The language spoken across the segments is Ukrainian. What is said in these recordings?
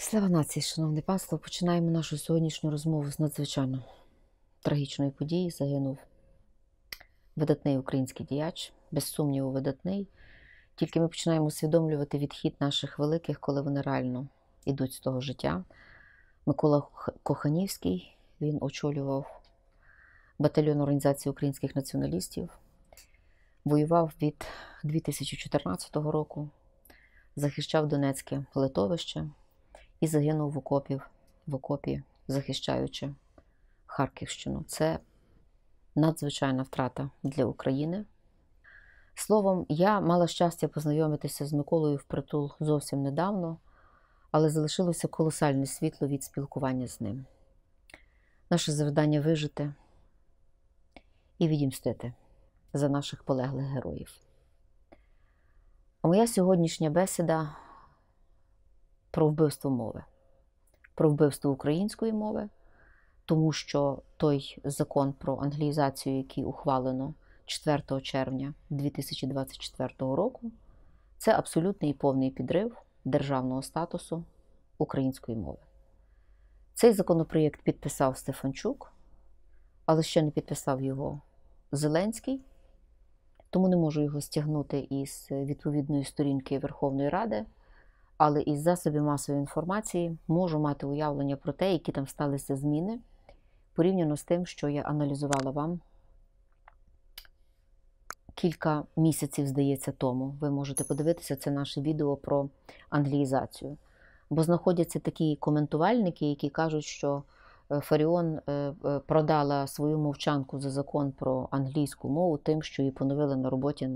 Слава нації, шановне панство, починаємо нашу сьогоднішню розмову з надзвичайно трагічної події. Загинув видатний український діяч, без сумніву, видатний. Тільки ми починаємо усвідомлювати відхід наших великих, коли вони реально йдуть з того життя. Микола Коханівський він очолював батальйон Організації українських націоналістів, воював від 2014 року, захищав Донецьке литовище і загинув в окопі, в окопі, захищаючи Харківщину. Це надзвичайна втрата для України. Словом, я мала щастя познайомитися з Миколою впритул зовсім недавно, але залишилося колосальне світло від спілкування з ним. Наше завдання вижити і відімстити за наших полеглих героїв. А Моя сьогоднішня бесіда про вбивство мови, про вбивство української мови, тому що той закон про англізацію, який ухвалено 4 червня 2024 року, це абсолютний і повний підрив державного статусу української мови. Цей законопроєкт підписав Стефанчук, але ще не підписав його Зеленський, тому не можу його стягнути із відповідної сторінки Верховної Ради але із засобів масової інформації можу мати уявлення про те, які там сталися зміни порівняно з тим, що я аналізувала вам кілька місяців, здається, тому. Ви можете подивитися це наше відео про англіїзацію. Бо знаходяться такі коментувальники, які кажуть, що е, Фаріон е, е, продала свою мовчанку за закон про англійську мову тим, що її поновили на роботі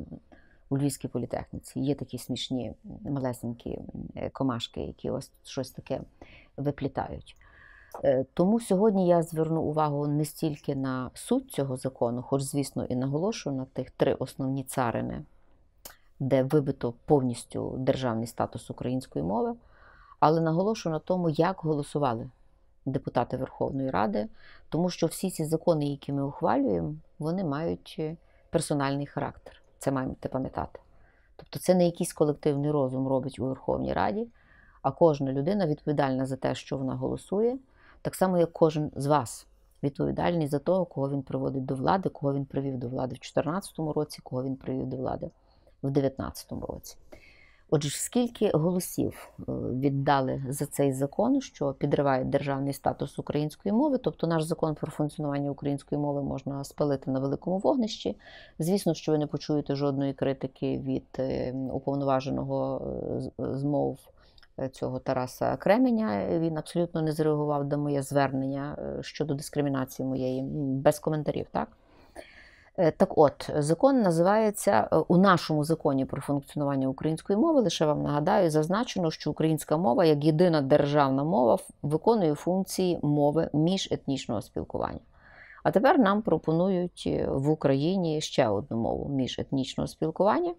у Львівській політехніці. Є такі смішні малесенькі е, комашки, які ось щось таке виплітають. Е, тому сьогодні я зверну увагу не стільки на суть цього закону, хоч, звісно, і наголошую на тих три основні царини, де вибито повністю державний статус української мови, але наголошую на тому, як голосували депутати Верховної Ради, тому що всі ці закони, які ми ухвалюємо, вони мають е, персональний характер. Це маємо пам'ятати. Тобто це не якийсь колективний розум робить у Верховній Раді, а кожна людина відповідальна за те, що вона голосує, так само, як кожен з вас відповідальний за того, кого він приводить до влади, кого він привів до влади в 2014 році, кого він привів до влади в 2019 році. Отже, скільки голосів е, віддали за цей закон, що підриває державний статус української мови, тобто наш закон про функціонування української мови можна спалити на великому вогнищі. Звісно, що ви не почуєте жодної критики від е, уповноваженого е, змов цього Тараса Кременя. Він абсолютно не зреагував до моє звернення щодо дискримінації моєї без коментарів, так? Е, так от, закон називається е, у нашому законі про функціонування української мови. Лише вам нагадаю, зазначено, що українська мова як єдина державна мова виконує функції мови міжетнічного спілкування. А тепер нам пропонують е, в Україні ще одну мову міжетнічного спілкування.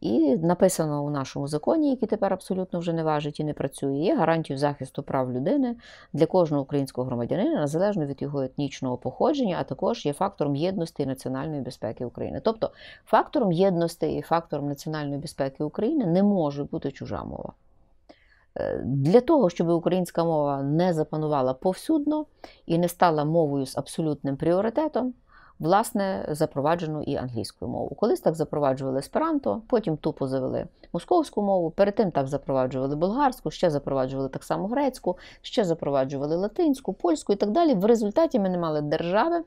І написано у нашому законі, який тепер абсолютно вже не важить і не працює, є гарантію захисту прав людини для кожного українського громадянина, незалежно від його етнічного походження, а також є фактором єдності і національної безпеки України. Тобто фактором єдності і фактором національної безпеки України не може бути чужа мова. Е, для того, щоб українська мова не запанувала повсюдно і не стала мовою з абсолютним пріоритетом власне, запроваджену і англійську мову. Колись так запроваджували есперанто, потім тупо завели московську мову, перед тим так запроваджували болгарську, ще запроваджували так само грецьку, ще запроваджували латинську, польську і так далі. В результаті ми не мали держави.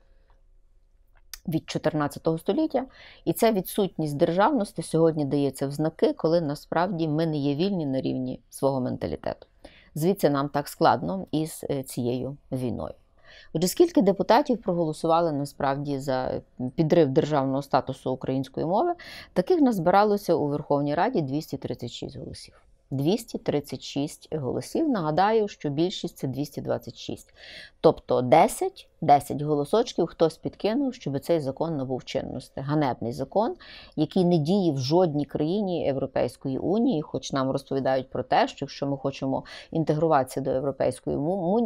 Від 14 століття, і ця відсутність державності сьогодні дається в знаки, коли насправді ми не є вільні на рівні свого менталітету. Звідси нам так складно із е, цією війною. Отже, скільки депутатів проголосували насправді за підрив державного статусу української мови, таких назбиралося у Верховній Раді 236 голосів. 236 голосів. Нагадаю, що більшість це 226, тобто 10 10 голосочків хтось підкинув, щоб цей закон набув чинності. Ганебний закон, який не діє в жодній країні Європейської унії, хоч нам розповідають про те, що якщо ми хочемо інтегруватися до Європейської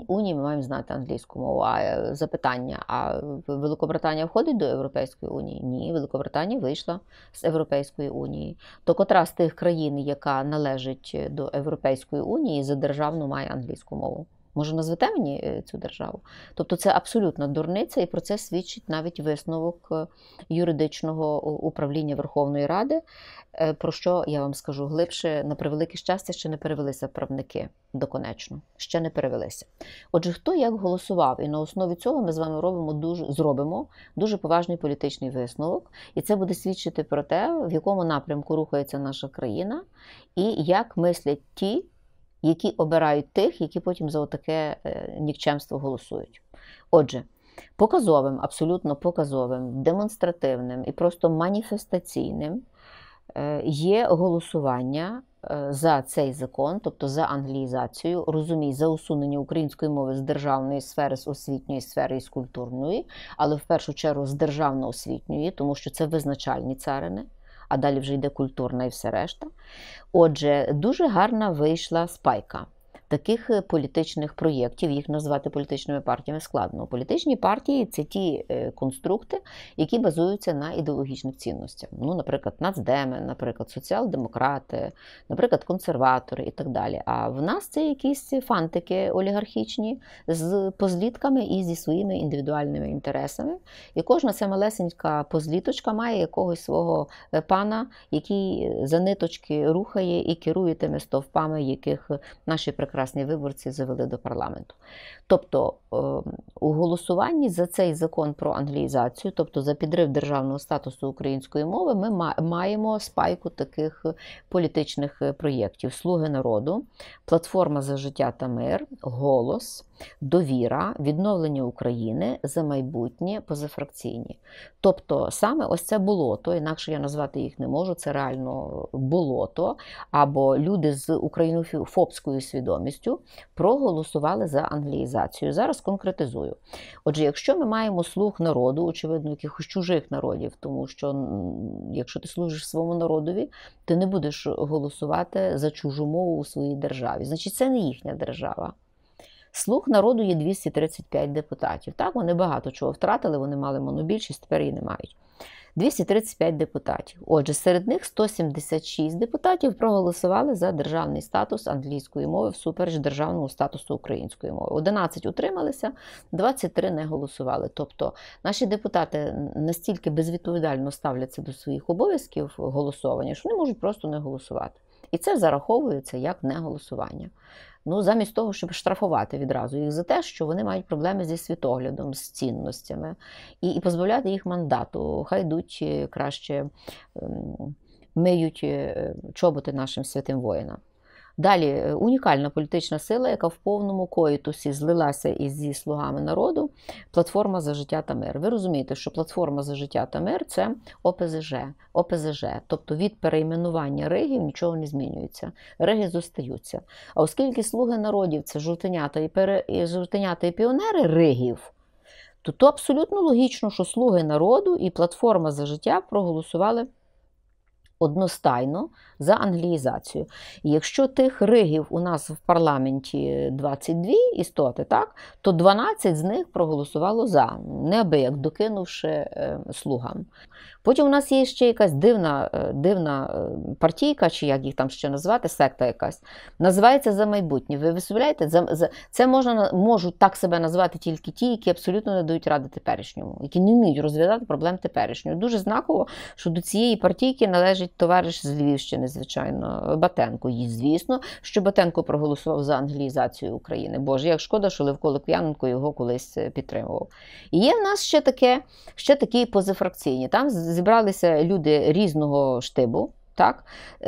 унії, ми маємо знати англійську мову. А е, запитання: а Великобританія входить до Європейської унії? Ні, Великобританія вийшла з Європейської унії. То котра з тих країн, яка належить до Європейської унії, за державну має англійську мову. Може, назвете мені е, цю державу? Тобто це абсолютно дурниця, і про це свідчить навіть висновок е, юридичного управління Верховної Ради, е, про що я вам скажу глибше, на превелике щастя, ще не перевелися правники доконечно, ще не перевелися. Отже, хто як голосував, і на основі цього ми з вами робимо дуже зробимо дуже поважний політичний висновок, і це буде свідчити про те, в якому напрямку рухається наша країна, і як мислять ті які обирають тих, які потім за таке е, нікчемство голосують. Отже, показовим, абсолютно показовим, демонстративним і просто маніфестаційним е, є голосування е, за цей закон, тобто за англіїзацію, розумій, за усунення української мови з державної сфери, з освітньої сфери і з культурної, але в першу чергу з державно-освітньої, тому що це визначальні царини а далі вже йде культурна і все решта. Отже, дуже гарна вийшла спайка таких е, політичних проєктів, їх назвати політичними партіями складно. Політичні партії це ті е, конструкти, які базуються на ідеологічних цінностях. Ну, наприклад, нацдеми, наприклад, соціал-демократи, наприклад, консерватори і так далі. А в нас це якісь фантики олігархічні з позлітками і зі своїми індивідуальними інтересами. І кожна ця малесенька позліточка має якогось свого е, пана, який за ниточки рухає і керує тими стовпами, яких наші прекрасні прекрасні виборці завели до парламенту. Тобто е, у голосуванні за цей закон про англіїзацію, тобто за підрив державного статусу української мови, ми маємо спайку таких політичних е, проєктів: Слуги народу, Платформа за життя та мир, голос, довіра, відновлення України за майбутнє позафракційні. Тобто, саме ось це болото, інакше я назвати їх не можу. Це реально болото або люди з українофобською свідомістю проголосували за англіїзацію цивілізацію. Зараз конкретизую. Отже, якщо ми маємо слух народу, очевидно, якихось чужих народів, тому що якщо ти служиш своєму народові, ти не будеш голосувати за чужу мову у своїй державі. Значить, це не їхня держава. Слуг народу є 235 депутатів. Так, вони багато чого втратили, вони мали монобільшість, тепер її не мають. 235 депутатів. Отже, серед них 176 депутатів проголосували за державний статус англійської мови всупереч державному статусу української мови. 11 утрималися, 23 не голосували. Тобто наші депутати настільки безвідповідально ставляться до своїх обов'язків голосування, що вони можуть просто не голосувати. І це зараховується як не голосування. Ну, замість того, щоб штрафувати відразу їх за те, що вони мають проблеми зі світоглядом, з цінностями, і і позбавляти їх мандату, хай йдуть е, краще ем, миють е, чоботи нашим святим воїнам. Далі е, унікальна політична сила, яка в повному коїтусі злилася із зі слугами народу. Платформа за життя та мир. Ви розумієте, що платформа за життя та мир це ОПЗЖ, е». ОПЗЖ, е» тобто від перейменування Ригів нічого не змінюється. Риги зостаються. А оскільки слуги народів це жовтенята і пере... жовтенята і піонери Ригів. то абсолютно логічно, що слуги народу і платформа за життя проголосували одностайно за англіїзацію. якщо тих ригів у нас в парламенті 22 істоти, так, то 12 з них проголосувало за, неабияк докинувши е, слугам. Потім у нас є ще якась дивна е, дивна е, партійка, чи як їх там ще назвати, секта якась, називається за майбутнє. Ви висувляєте, за, за, це можна можуть так себе назвати тільки ті, які абсолютно не дають ради теперішньому, які не вміють розв'язати проблем теперішнього. Дуже знаково, що до цієї партійки належить каже товариш з Львівщини, звичайно, Батенко. І звісно, що Батенко проголосував за англіїзацію України. Боже, як шкода, що Левко Лук'яненко його колись е, підтримував. І є в нас ще таке, ще такі позафракційні. Там зібралися люди різного штибу. Так,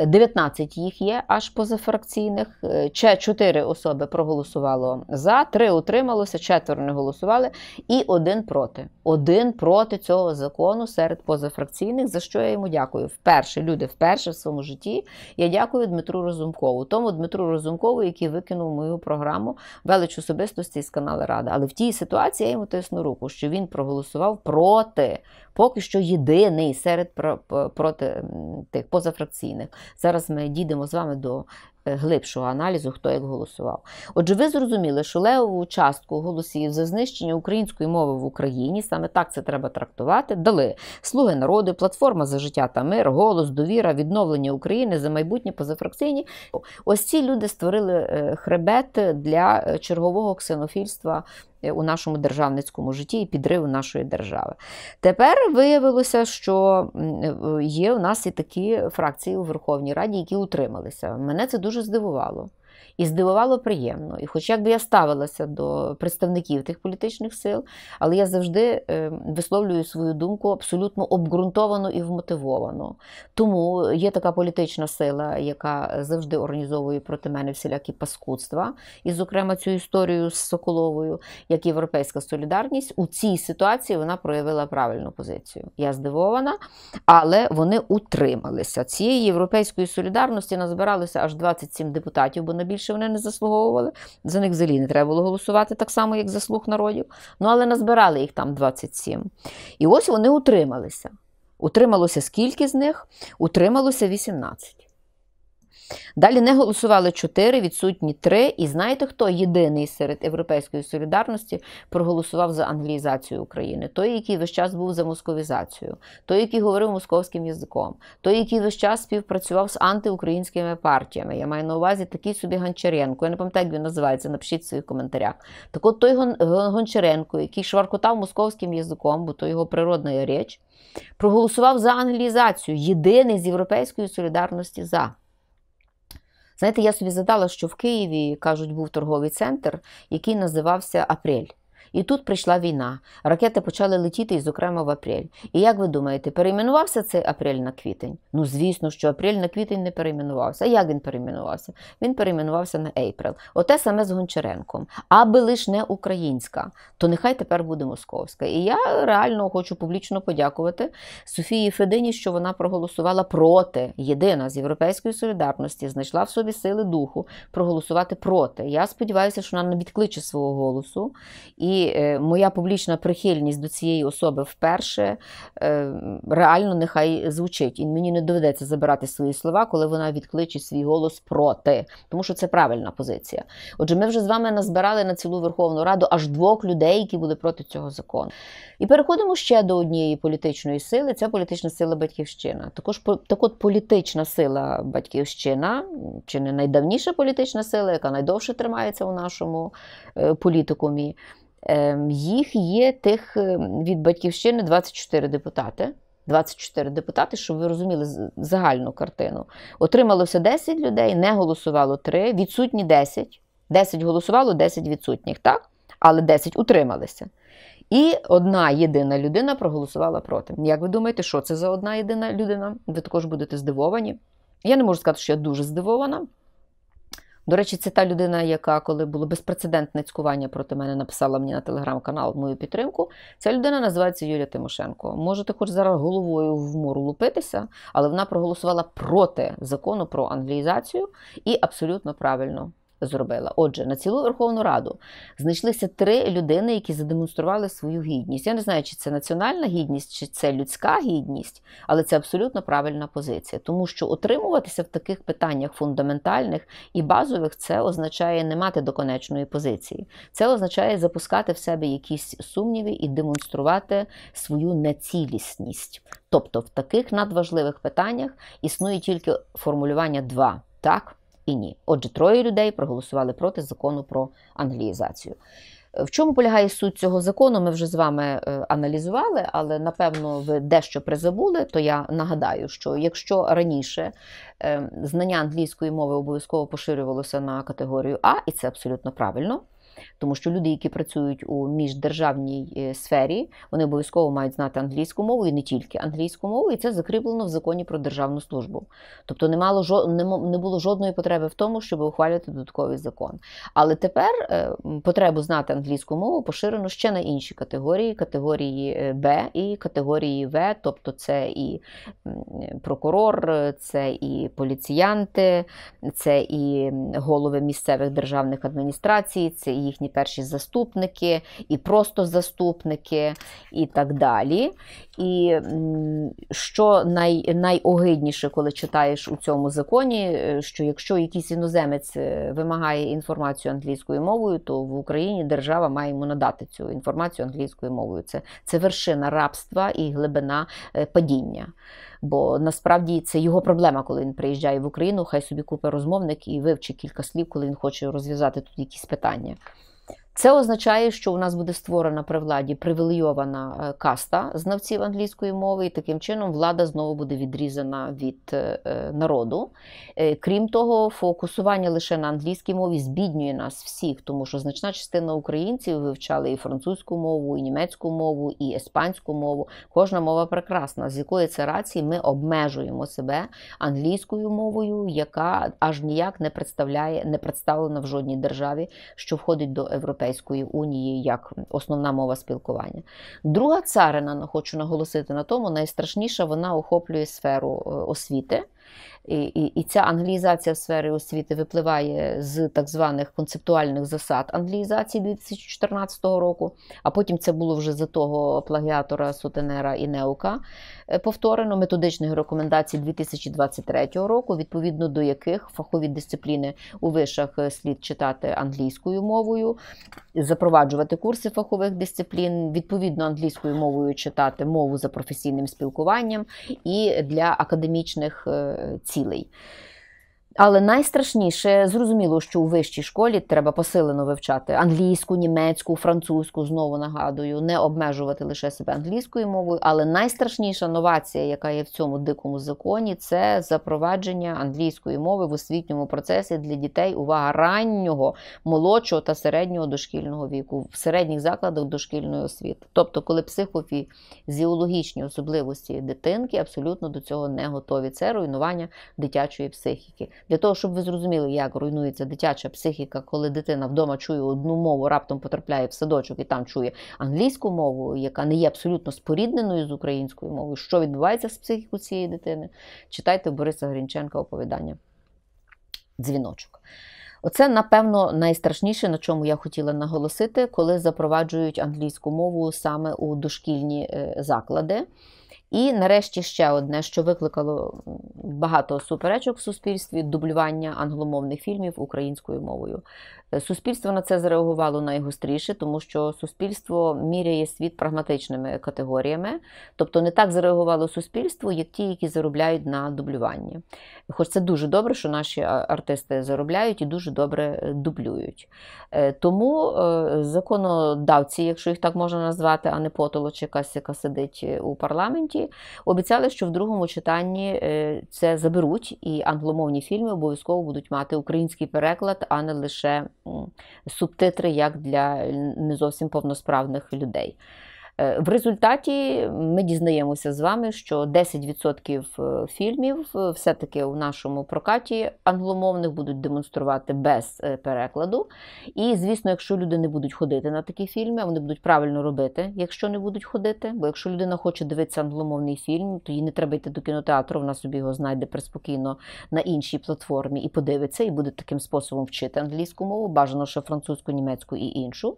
19 е, їх є аж позафракційних. Ще 4 особи проголосувало за, 3 утрималося, четверо не голосували, і один проти. Один проти цього закону серед позафракційних, за що я йому дякую. Вперше люди вперше в своєму житті. Я дякую Дмитру Розумкову. Тому Дмитру Розумкову, який викинув мою програму велич особистості з каналу Рада. Але в тій ситуації я йому тисну руку, що він проголосував проти поки що єдиний серед проти тих позафракційних. Зараз ми дійдемо з вами до е, глибшого аналізу, хто як голосував. Отже, ви зрозуміли, що левову частку голосів за знищення української мови в Україні, саме так це треба трактувати, дали слуги народу, платформа за життя та мир, голос, довіра, відновлення України за майбутнє позафракційні. Ось ці люди створили е, хребет для е, чергового ксенофільства у нашому державницькому житті і підриву нашої держави. Тепер виявилося, що е, є у нас і такі фракції у Верховній Раді, які утрималися. Мене це дуже здивувало. І здивувало приємно. І хоч як би я ставилася до представників тих політичних сил, але я завжди е, висловлюю свою думку абсолютно обґрунтовано і вмотивовано. Тому є така політична сила, яка завжди організовує проти мене всілякі паскудства, і, зокрема, цю історію з Соколовою, як Європейська солідарність, у цій ситуації вона проявила правильну позицію. Я здивована, але вони утрималися. Цієї європейської солідарності назбиралося аж 27 депутатів, бо на більш більше вони не заслуговували. За них взагалі не треба було голосувати так само, як за слуг народів. Ну але назбирали їх там 27. І ось вони утрималися. Утрималося скільки з них? Утрималося 18. Далі не голосували 4, відсутні 3. І знаєте, хто єдиний серед Європейської солідарності проголосував за англізацію України? Той, який весь час був за московізацію, той, який говорив московським язиком, той, який весь час співпрацював з антиукраїнськими партіями. Я маю на увазі такий собі Гончаренко. Я не пам'ятаю, як він називається, напишіть в своїх коментарях. Так от той Гончаренко, який шваркотав московським язиком, бо то його природна річ, проголосував за англізацію, єдиний з Європейської солідарності за. Знаєте, я собі задала, що в Києві, кажуть, був торговий центр, який називався Апрель. І тут прийшла війна. Ракети почали летіти, і, зокрема, в апрель. І як ви думаєте, перейменувався цей апрель на квітень? Ну, звісно, що апрель на квітень не перейменувався. А як він перейменувався? Він перейменувався на Ейприл. Оте саме з Гончаренком. Аби лиш не українська, то нехай тепер буде московська. І я реально хочу публічно подякувати Софії Федині, що вона проголосувала проти. Єдина з європейської солідарності знайшла в собі сили духу проголосувати проти. Я сподіваюся, що вона не відкличе свого голосу. і і е, моя публічна прихильність до цієї особи вперше е, реально нехай звучить. І мені не доведеться забирати свої слова, коли вона відкличе свій голос проти, тому що це правильна позиція. Отже, ми вже з вами назбирали на цілу Верховну Раду аж двох людей, які були проти цього закону. І переходимо ще до однієї політичної сили. Це політична сила Батьківщина. Також так от політична сила Батьківщина, чи не найдавніша політична сила, яка найдовше тримається у нашому е, політикумі. Ем, їх є тих е, від батьківщини 24 депутати. 24 депутати, щоб ви розуміли загальну картину. Отрималося 10 людей, не голосувало 3, відсутні 10. 10 голосувало, 10 відсутніх, так? Але 10 утрималися. І одна єдина людина проголосувала проти. Як ви думаєте, що це за одна єдина людина? Ви також будете здивовані. Я не можу сказати, що я дуже здивована. До речі, це та людина, яка, коли було безпрецедентне цькування проти мене, написала мені на телеграм-канал мою підтримку. Ця людина називається Юлія Тимошенко. Можете хоч зараз головою в муру лупитися, але вона проголосувала проти закону про англіїзацію і абсолютно правильно зробила. Отже, на цілу Верховну Раду знайшлися три людини, які задемонстрували свою гідність. Я не знаю, чи це національна гідність, чи це людська гідність, але це абсолютно правильна позиція. Тому що отримуватися в таких питаннях фундаментальних і базових це означає не мати доконечної позиції. Це означає запускати в себе якісь сумніви і демонструвати свою нецілісність. Тобто в таких надважливих питаннях існує тільки формулювання «два». Так, і ні. Отже, троє людей проголосували проти закону про англіїзацію. Е, в чому полягає суть цього закону? Ми вже з вами е, аналізували, але напевно ви дещо призабули. То я нагадаю, що якщо раніше ем, знання англійської мови обов'язково поширювалося на категорію А, і це абсолютно правильно тому що люди, які працюють у міждержавній е, сфері, вони обов'язково мають знати англійську мову і не тільки англійську мову, і це закріплено в законі про державну службу. Тобто не не було жодної потреби в тому, щоб ухвалювати додатковий закон. Але тепер е, потребу знати англійську мову поширено ще на інші категорії: категорії е, Б і категорії В, тобто це і прокурор, це і поліціянти, це і голови місцевих державних адміністрацій, це і їхні перші заступники, і просто заступники, і так далі. І що най, найогидніше, коли читаєш у цьому законі, е, що якщо якийсь іноземець е, вимагає інформацію англійською мовою, то в Україні держава має йому надати цю інформацію англійською мовою. Це, Це вершина рабства і глибина е, падіння бо насправді це його проблема, коли він приїжджає в Україну. Хай собі купить розмовник і вивчить кілька слів, коли він хоче розв'язати тут якісь питання. Це означає, що у нас буде створена при владі привілейована е, каста знавців англійської мови, і таким чином влада знову буде відрізана від е, е, народу. Крім того, фокусування лише на англійській мові збіднює нас всіх, тому що значна частина українців вивчали і французьку мову, і німецьку мову, і іспанську мову. Кожна мова прекрасна, з якої це рації ми обмежуємо себе англійською мовою, яка аж ніяк не представляє, не представлена в жодній державі, що входить до Європи. Європейської Унії як основна мова спілкування. Друга царина, хочу наголосити на тому, найстрашніша вона охоплює сферу е, освіти. І, і, і ця англіїзація в сфері освіти випливає з так званих концептуальних засад англіїзації 2014 року, а потім це було вже за того плагіатора Сотенера і Неука е, повторено методичних рекомендацій 2023 року, відповідно до яких фахові дисципліни у вишах е, слід читати англійською мовою, запроваджувати курси фахових дисциплін, відповідно англійською мовою читати мову за професійним спілкуванням і для академічних е, цілей. Silei. Але найстрашніше зрозуміло, що у вищій школі треба посилено вивчати англійську, німецьку, французьку. Знову нагадую, не обмежувати лише себе англійською мовою. Але найстрашніша новація, яка є в цьому дикому законі, це запровадження англійської мови в освітньому процесі для дітей увага раннього, молодшого та середнього дошкільного віку в середніх закладах дошкільної освіти. Тобто, коли психофізіологічні особливості дитинки абсолютно до цього не готові. Це руйнування дитячої психіки. Для того, щоб ви зрозуміли, як руйнується дитяча психіка, коли дитина вдома чує одну мову, раптом потрапляє в садочок і там чує англійську мову, яка не є абсолютно спорідненою з українською мовою, що відбувається з психікою цієї дитини, читайте Бориса Грінченка оповідання. Дзвіночок. Оце, напевно, найстрашніше, на чому я хотіла наголосити, коли запроваджують англійську мову саме у дошкільні е, заклади. І нарешті ще одне, що викликало багато суперечок в суспільстві дублювання англомовних фільмів українською мовою. Суспільство на це зреагувало найгостріше, тому що суспільство міряє світ прагматичними категоріями, тобто не так зреагувало суспільство, як ті, які заробляють на дублюванні. Хоч це дуже добре, що наші артисти заробляють і дуже добре е, дублюють. Е, тому е, законодавці, якщо їх так можна назвати, а не потолоч, якась, яка сидить у парламенті, обіцяли, що в другому читанні це заберуть, і англомовні фільми обов'язково будуть мати український переклад, а не лише субтитри як для не зовсім повносправних людей. Е, в результаті ми дізнаємося з вами, що 10% е, фільмів е, все-таки у нашому прокаті англомовних будуть демонструвати без перекладу. І, звісно, якщо люди не будуть ходити на такі фільми, вони будуть правильно робити, якщо не будуть ходити. Бо якщо людина хоче дивитися англомовний фільм, то їй не треба йти до кінотеатру, вона собі його знайде приспокійно на іншій платформі і подивиться, і буде таким способом вчити англійську мову, бажано ще французьку, німецьку і іншу.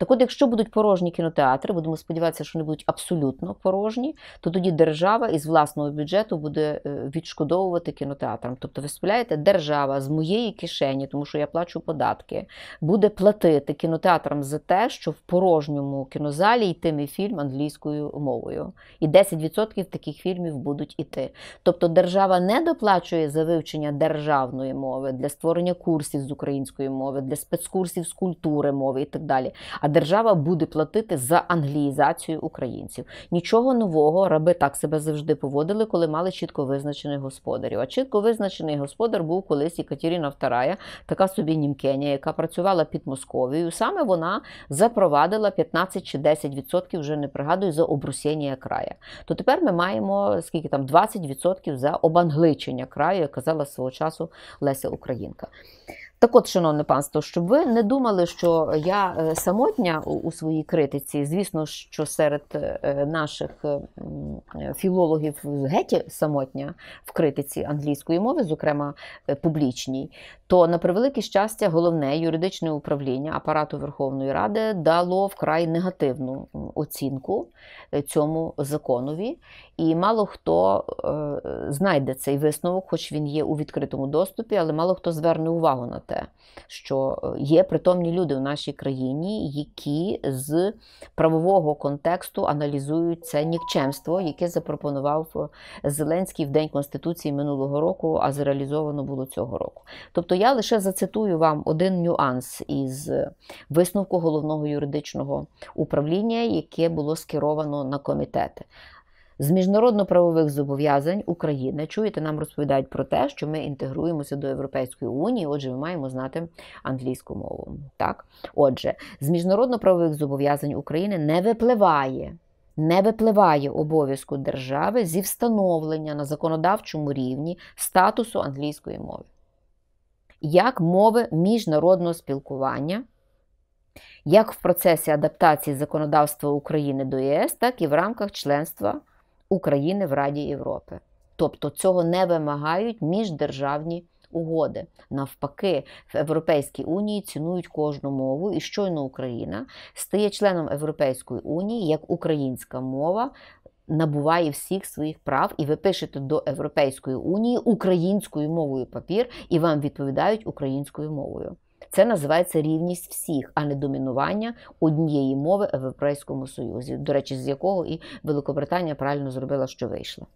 Так от, якщо будуть порожні кінотеатри, будемо сподіватися, що вони будуть абсолютно порожні, то тоді держава із власного бюджету буде е, відшкодовувати кінотеатрам. Тобто, ви спіляєте, держава з моєї кишені, тому що я плачу податки, буде платити кінотеатрам за те, що в порожньому кінозалі йтиме фільм англійською мовою. І 10% таких фільмів будуть іти. Тобто держава не доплачує за вивчення державної мови для створення курсів з української мови, для спецкурсів з культури мови і так далі. А держава буде платити за англіїзацію українців. Нічого нового раби так себе завжди поводили, коли мали чітко визначених господарів. А чітко визначений господар був колись Катерина II, така собі німкеня, яка працювала під Московією. Саме вона запровадила 15 чи 10%, вже не пригадую, за обрусіння краю. То тепер ми маємо скільки там 20% за обангличення краю, як казала свого часу Леся Українка. Так от, шановне панство, щоб ви не думали, що я е, самотня у своїй критиці, звісно, що серед е, наших е, філологів геть самотня в критиці англійської мови, зокрема публічній, то на превелике щастя, головне юридичне управління апарату Верховної Ради дало вкрай негативну оцінку цьому законові. І мало хто е, знайде цей висновок, хоч він є у відкритому доступі, але мало хто зверне увагу на те, що е, є притомні люди в нашій країні, які з правового контексту аналізують це нікчемство, яке запропонував е, Зеленський в День Конституції минулого року, а зреалізовано було цього року. Тобто я лише зацитую вам один нюанс із висновку головного юридичного управління, яке було скеровано на комітети. З міжнародно-правових зобов'язань України чуєте, нам розповідають про те, що ми інтегруємося до Європейської унії. Отже, ми маємо знати англійську мову. Так, отже, з міжнародно-правових зобов'язань України не випливає. Не випливає обов'язку держави зі встановлення на законодавчому рівні статусу англійської мови, як мови міжнародного спілкування, як в процесі адаптації законодавства України до ЄС, так і в рамках членства України в Раді Європи. Тобто цього не вимагають міждержавні угоди. Навпаки, в Європейській Унії цінують кожну мову, і щойно Україна стає членом Європейської унії як українська мова. Набуває всіх своїх прав, і ви пишете до Європейської унії українською мовою папір, і вам відповідають українською мовою. Це називається рівність всіх, а не домінування однієї мови в Європейському Союзі, до речі, з якого і Великобританія правильно зробила, що вийшла.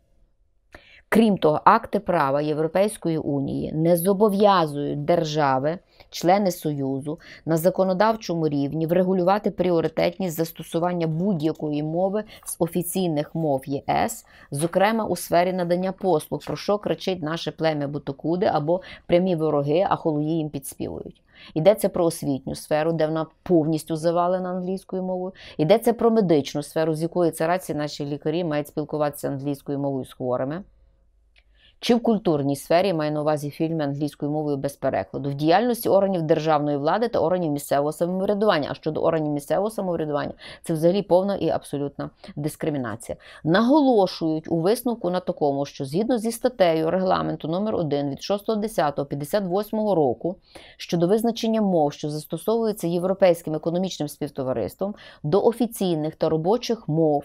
Крім того, акти права Європейської унії не зобов'язують держави, члени Союзу на законодавчому рівні врегулювати пріоритетність застосування будь-якої мови з офіційних мов ЄС, зокрема у сфері надання послуг, про що кричить наше плем'я Бутокуди або прямі вороги, а холуї їм підспівують. Йдеться про освітню сферу, де вона повністю завалена англійською мовою. Йдеться про медичну сферу, з якої це рації наші лікарі мають спілкуватися англійською мовою з хворими чи в культурній сфері маю на увазі фільми англійською мовою без перекладу, в діяльності органів державної влади та органів місцевого самоврядування. А щодо органів місцевого самоврядування, це взагалі повна і абсолютна дискримінація. Наголошують у висновку на такому, що згідно зі статтею регламенту номер 1 від 6.10.58 року щодо визначення мов, що застосовуються європейським економічним співтовариством, до офіційних та робочих мов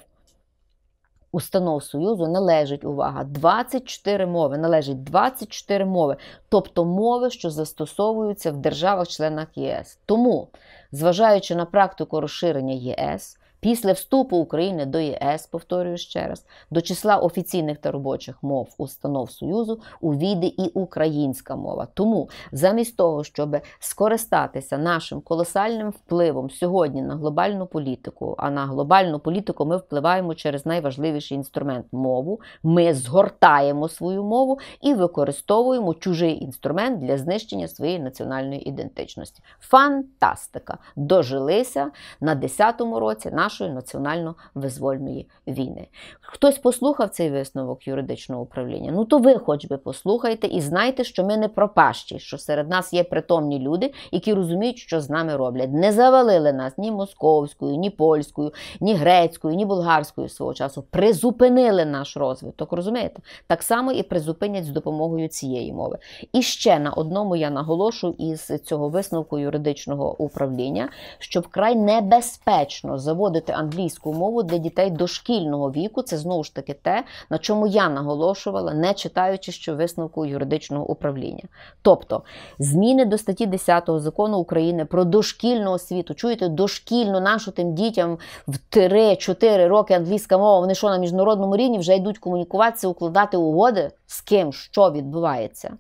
установ Союзу належить увага, 24 мови, належить 24 мови, тобто мови, що застосовуються в державах-членах ЄС. Тому, зважаючи на практику розширення ЄС, Після вступу України до ЄС, повторюю ще раз, до числа офіційних та робочих мов установ Союзу увійде і українська мова. Тому замість того, щоб скористатися нашим колосальним впливом сьогодні на глобальну політику, а на глобальну політику ми впливаємо через найважливіший інструмент мову. Ми згортаємо свою мову і використовуємо чужий інструмент для знищення своєї національної ідентичності. Фантастика! Дожилися на 10-му році нашої національно-визвольної війни. Хтось послухав цей висновок юридичного управління. Ну то ви хоч би послухайте і знайте, що ми не пропащі, що серед нас є притомні люди, які розуміють, що з нами роблять. Не завалили нас ні московською, ні польською, ні грецькою, ні болгарською свого часу. Призупинили наш розвиток. Розумієте? Так само і призупинять з допомогою цієї мови. І ще на одному я наголошую із цього висновку юридичного управління, що вкрай небезпечно заводити вводити англійську мову для дітей дошкільного віку. Це знову ж таки те, на чому я наголошувала, не читаючи що висновку юридичного управління. Тобто зміни до статті 10 закону України про дошкільну освіту. Чуєте, дошкільну нашу тим дітям в 3-4 роки англійська мова. Вони що на міжнародному рівні вже йдуть комунікуватися, укладати угоди з ким що відбувається.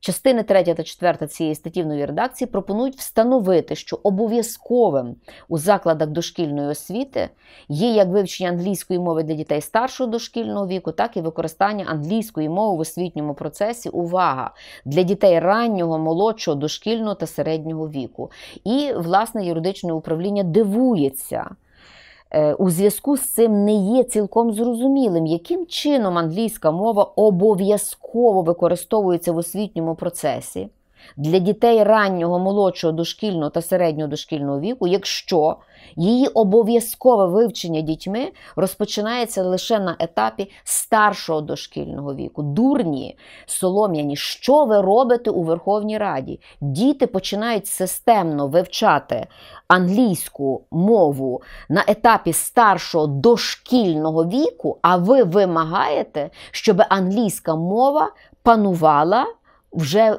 Частини 3 та 4 цієї статті в новій редакції пропонують встановити, що обов'язковим у закладах дошкільної освіти є як вивчення англійської мови для дітей старшого дошкільного віку, так і використання англійської мови в освітньому процесі. Увага для дітей раннього, молодшого, дошкільного та середнього віку. І власне юридичне управління дивується. Е, у зв'язку з цим не є цілком зрозумілим, яким чином англійська мова обов'язково використовується в освітньому процесі для дітей раннього, молодшого дошкільного та середнього дошкільного віку, якщо її обов'язкове вивчення дітьми розпочинається лише на етапі старшого дошкільного віку. Дурні, солом'яні, що ви робите у Верховній Раді? Діти починають системно вивчати англійську мову на етапі старшого дошкільного віку, а ви вимагаєте, щоб англійська мова панувала вже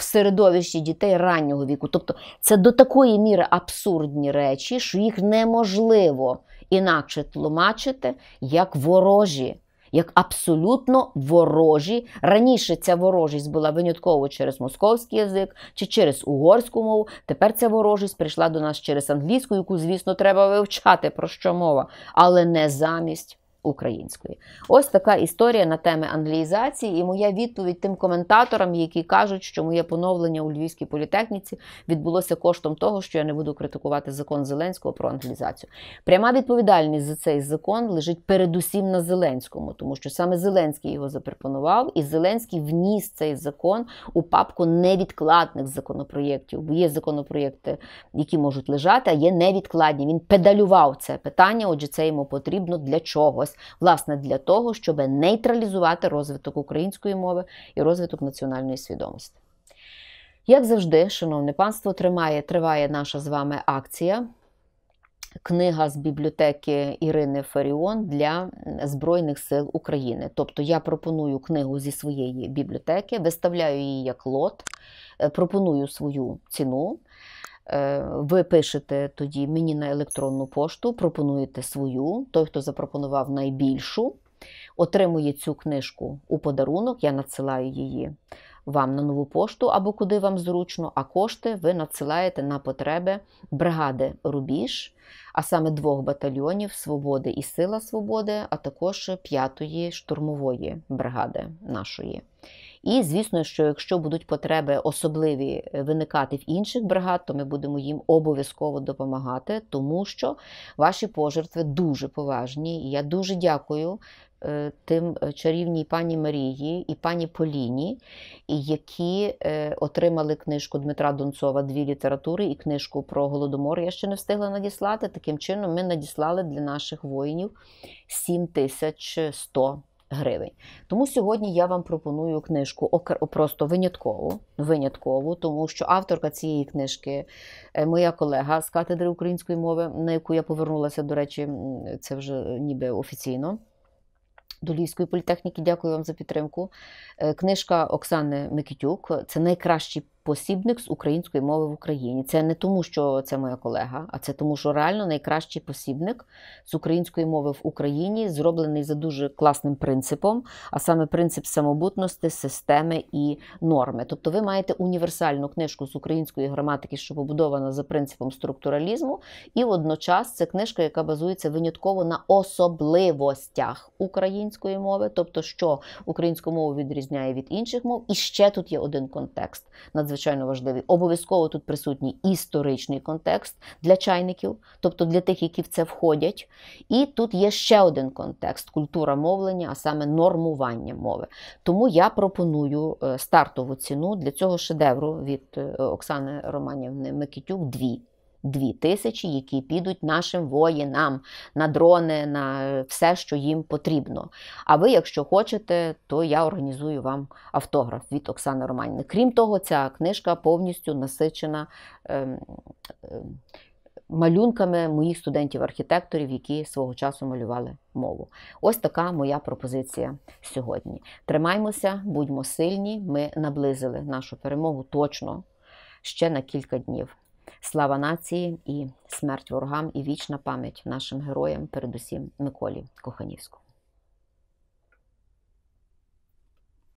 в середовищі дітей раннього віку. Тобто це до такої міри абсурдні речі, що їх неможливо інакше тлумачити як ворожі. Як абсолютно ворожі. Раніше ця ворожість була винятково через московський язик чи через угорську мову. Тепер ця ворожість прийшла до нас через англійську, яку, звісно, треба вивчати, про що мова, але не замість української. Ось така історія на теми англіїзації. І моя відповідь тим коментаторам, які кажуть, що моє поновлення у Львівській політехніці відбулося коштом того, що я не буду критикувати закон Зеленського про англізацію. Пряма відповідальність за цей закон лежить передусім на Зеленському, тому що саме Зеленський його запропонував, і Зеленський вніс цей закон у папку невідкладних законопроєктів. Бо є законопроєкти, які можуть лежати, а є невідкладні. Він педалював це питання. Отже, це йому потрібно для чогось зараз власне для того, щоб нейтралізувати розвиток української мови і розвиток національної свідомості. Як завжди, шановне панство, тримає, триває наша з вами акція. Книга з бібліотеки Ірини Фаріон для Збройних сил України. Тобто я пропоную книгу зі своєї бібліотеки, виставляю її як лот, е, пропоную свою ціну. Е, ви пишете тоді мені на електронну пошту, пропонуєте свою. Той, хто запропонував найбільшу, отримує цю книжку у подарунок. Я надсилаю її вам на нову пошту або куди вам зручно, а кошти ви надсилаєте на потреби бригади Рубіж, а саме двох батальйонів Свободи і Сила Свободи, а також п'ятої штурмової бригади нашої. І звісно, що якщо будуть потреби особливі е, виникати в інших бригад, то ми будемо їм обов'язково допомагати, тому що ваші пожертви дуже поважні. І я дуже дякую. Е, тим е, чарівній пані Марії і пані Поліні, які отримали книжку Дмитра Донцова Дві літератури і книжку про голодомор я ще не встигла надіслати. Таким чином, ми надіслали для наших воїнів 7100 гривень. Тому сьогодні я вам пропоную книжку просто виняткову, виняткову, тому що авторка цієї книжки, е, моя колега з катедри української мови, на яку я повернулася, до речі, це вже ніби офіційно. До Львівської політехніки, дякую вам за підтримку. Е, книжка Оксани Микитюк це найкращі посібник з української мови в Україні. Це не тому, що це моя колега, а це тому, що реально найкращий посібник з української мови в Україні зроблений за дуже класним принципом, а саме принцип самобутності, системи і норми. Тобто, ви маєте універсальну книжку з української граматики, що побудована за принципом структуралізму, і водночас це книжка, яка базується винятково на особливостях української мови, тобто що українську мову відрізняє від інших мов, і ще тут є один контекст надзвичайно надзвичайно важливий. Обов'язково тут присутній історичний контекст для чайників, тобто для тих, які в це входять. І тут є ще один контекст культура мовлення, а саме нормування мови. Тому я пропоную е, стартову ціну для цього шедевру від е, Оксани Романівни Микитюк дві дві тисячі, які підуть нашим воїнам на дрони, на все, що їм потрібно. А ви, якщо хочете, то я організую вам автограф від Оксани Романівни. Крім того, ця книжка повністю насичена. Ем, ем, малюнками моїх студентів-архітекторів, які свого часу малювали мову. Ось така моя пропозиція сьогодні. Тримаймося, будьмо сильні. Ми наблизили нашу перемогу точно ще на кілька днів. Слава нації і смерть ворогам, і вічна пам'ять нашим героям, передусім Миколі Коханівську.